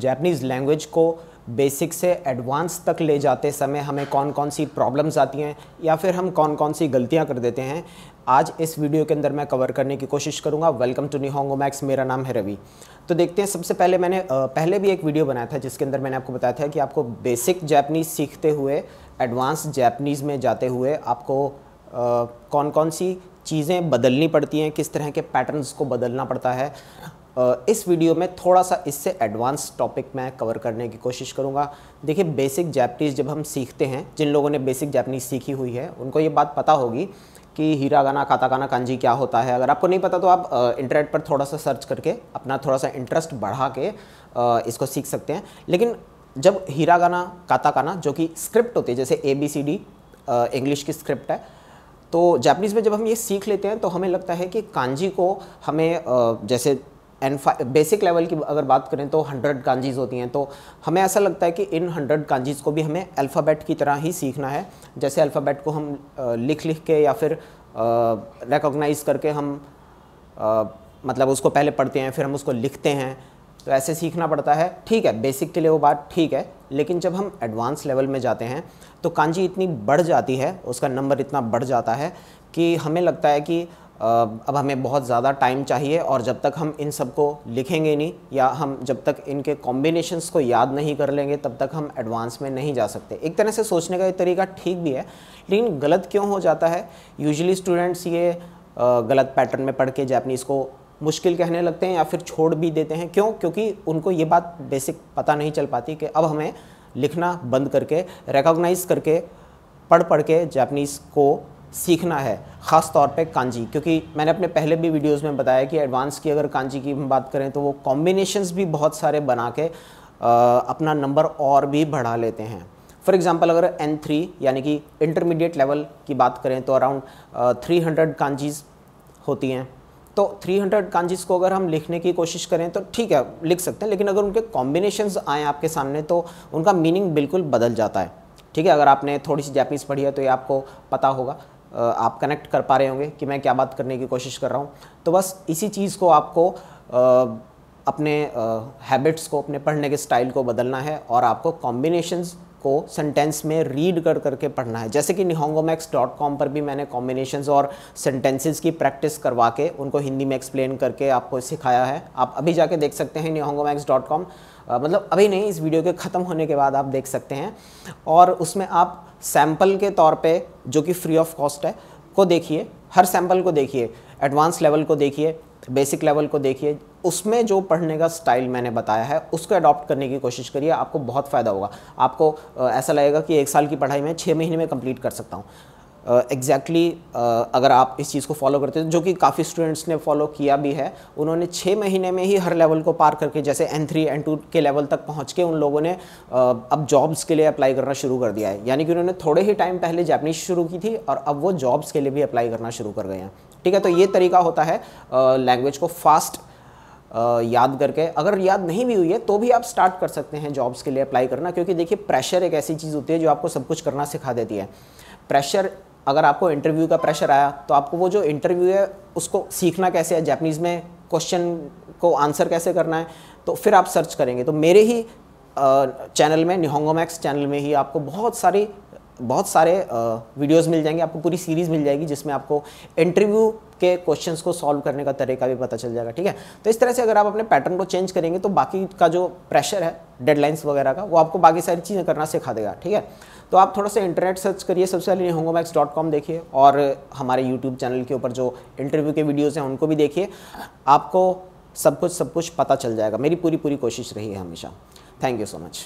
Japanese language को basic से advance तक ले जाते समय हमें कौन कौन सी प्रॉब्लम्स आती हैं या फिर हम कौन कौन सी गलतियां कर देते हैं आज इस वीडियो के अंदर मैं कवर करने की कोशिश करूंगा वेलकम टू निहोंगो मैक्स मेरा नाम है रवि तो देखते हैं सबसे पहले मैंने पहले भी एक वीडियो बनाया था जिसके अंदर मैंने आपको बताया था कि आपको बेसिक जैपनीज़ सीखते हुए एडवांस जैपनीज़ में जाते हुए आपको कौन कौन सी चीज़ें बदलनी पड़ती हैं किस तरह के पैटर्न्स को बदलना पड़ता है इस वीडियो में थोड़ा सा इससे एडवांस टॉपिक मैं कवर करने की कोशिश करूँगा देखिए बेसिक जैपनीज़ जब हम सीखते हैं जिन लोगों ने बेसिक जैपनीज़ सीखी हुई है उनको ये बात पता होगी कि हीरागाना काताकाना कांजी क्या होता है अगर आपको नहीं पता तो आप इंटरनेट पर थोड़ा सा सर्च करके अपना थोड़ा सा इंटरेस्ट बढ़ा के इसको सीख सकते हैं लेकिन जब हीरागाना काताकाना जो कि स्क्रिप्ट होती है जैसे A B C D English की स्क्रिप्ट है तो जापनीज़ में जब हम ये सीख लेते हैं तो हमें लगता है कि कांजी को हमें जैसे एंड बेसिक लेवल की अगर बात करें तो हंड्रेड कांजीज होती हैं तो हमें ऐसा लगता है कि इन हंड्रेड कांजीज को भी हमें अल्फ़ाबेट की तरह ही सीखना है जैसे अल्फ़ाबेट को हम लिख लिख के या फिर रिकॉग्नाइज़ करके हम आ, मतलब उसको पहले पढ़ते हैं फिर हम उसको लिखते हैं तो ऐसे सीखना पड़ता है ठीक है बेसिक के लिए वो बात ठीक है लेकिन जब हम एडवांस लेवल में जाते हैं तो कांजी इतनी बढ़ जाती है उसका नंबर इतना बढ़ जाता है कि हमें लगता है कि अब हमें बहुत ज़्यादा टाइम चाहिए और जब तक हम इन सब को लिखेंगे नहीं या हम जब तक इनके कॉम्बिनेशंस को याद नहीं कर लेंगे तब तक हम एडवांस में नहीं जा सकते एक तरह से सोचने का ये तरीका ठीक भी है लेकिन गलत क्यों हो जाता है यूजली स्टूडेंट्स ये गलत पैटर्न में पढ़ के जैपनीज़ को मुश्किल कहने लगते हैं या फिर छोड़ भी देते हैं क्यों क्योंकि उनको ये बात बेसिक पता नहीं चल पाती कि अब हमें लिखना बंद करके रिकॉग्नाइज करके पढ़ पढ़ के जापनीज़ को सीखना है ख़ास तौर पे कांजी क्योंकि मैंने अपने पहले भी वीडियोस में बताया कि एडवांस की अगर कांजी की हम बात करें तो वो कॉम्बिनेशंस भी बहुत सारे बना के आ, अपना नंबर और भी बढ़ा लेते हैं फॉर एग्ज़ाम्पल अगर एन थ्री यानी कि इंटरमीडिएट लेवल की बात करें तो अराउंड थ्री हंड्रेड कांजीज़ होती हैं तो 300 हंड्रेड को अगर हम लिखने की कोशिश करें तो ठीक है लिख सकते हैं लेकिन अगर उनके कॉम्बिनेशन आए आपके सामने तो उनका मीनिंग बिल्कुल बदल जाता है ठीक है अगर आपने थोड़ी सी जैपनीज़ पढ़ी है तो ये आपको पता होगा आप कनेक्ट कर पा रहे होंगे कि मैं क्या बात करने की कोशिश कर रहा हूँ तो बस इसी चीज़ को आपको अपने हैबिट्स को अपने पढ़ने के स्टाइल को बदलना है और आपको कॉम्बिनेशंस को सेंटेंस में रीड कर करके पढ़ना है जैसे कि निहोंगोमैक्स डॉट कॉम पर भी मैंने कॉम्बिनेशन और सेंटेंसेज की प्रैक्टिस करवा के उनको हिंदी में एक्सप्लेन करके आपको सिखाया है आप अभी जाके देख सकते हैं निहोंगोमैक्स डॉट कॉम मतलब अभी नहीं इस वीडियो के ख़त्म होने के बाद आप देख सकते हैं और उसमें आप सैम्पल के तौर पर जो कि फ्री ऑफ कॉस्ट है को देखिए हर सैम्पल को देखिए एडवांस लेवल को देखिए बेसिक लेवल को देखिए उसमें जो पढ़ने का स्टाइल मैंने बताया है उसको अडॉप्ट करने की कोशिश करिए आपको बहुत फ़ायदा होगा आपको ऐसा लगेगा कि एक साल की पढ़ाई मैं छः महीने में कंप्लीट कर सकता हूँ एग्जैक्टली uh, exactly, uh, अगर आप इस चीज़ को फॉलो करते हैं जो कि काफ़ी स्टूडेंट्स ने फॉलो किया भी है उन्होंने छः महीने में ही हर लेवल को पार करके जैसे एन थ्री एन टू के लेवल तक पहुँच के उन लोगों ने uh, अब जॉब्स के लिए अप्लाई करना शुरू कर दिया है यानी कि उन्होंने थोड़े ही टाइम पहले जैपनीज शुरू की थी और अब वो जॉब्स के लिए भी अप्लाई करना शुरू कर गए हैं ठीक है तो ये तरीका होता है लैंग्वेज uh, को फास्ट uh, याद करके अगर याद नहीं भी हुई है तो भी आप स्टार्ट कर सकते हैं जॉब्स के लिए अप्लाई करना क्योंकि देखिए प्रेशर एक ऐसी चीज़ होती है जो आपको सब कुछ करना सिखा देती है प्रेशर अगर आपको इंटरव्यू का प्रेशर आया तो आपको वो जो इंटरव्यू है उसको सीखना कैसे है जैपनीज़ में क्वेश्चन को आंसर कैसे करना है तो फिर आप सर्च करेंगे तो मेरे ही चैनल में निहोंगो मैक्स चैनल में ही आपको बहुत सारी बहुत सारे वीडियोस मिल जाएंगे आपको पूरी सीरीज़ मिल जाएगी जिसमें आपको इंटरव्यू के क्वेश्चंस को सॉल्व करने का तरीका भी पता चल जाएगा ठीक है तो इस तरह से अगर आप अपने पैटर्न को चेंज करेंगे तो बाकी का जो प्रेशर है डेडलाइंस वगैरह का वो आपको बाकी सारी चीज़ें करना सिखा देगा ठीक है तो आप थोड़ा सा इंटरनेट सर्च करिए सबसे पहले होंगोमैक्स डॉट कॉम देखिए और हमारे यूट्यूब चैनल के ऊपर जो इंटरव्यू के वीडियोज़ हैं उनको भी देखिए आपको सब कुछ सब कुछ पता चल जाएगा मेरी पूरी पूरी कोशिश रही है हमेशा थैंक यू सो मच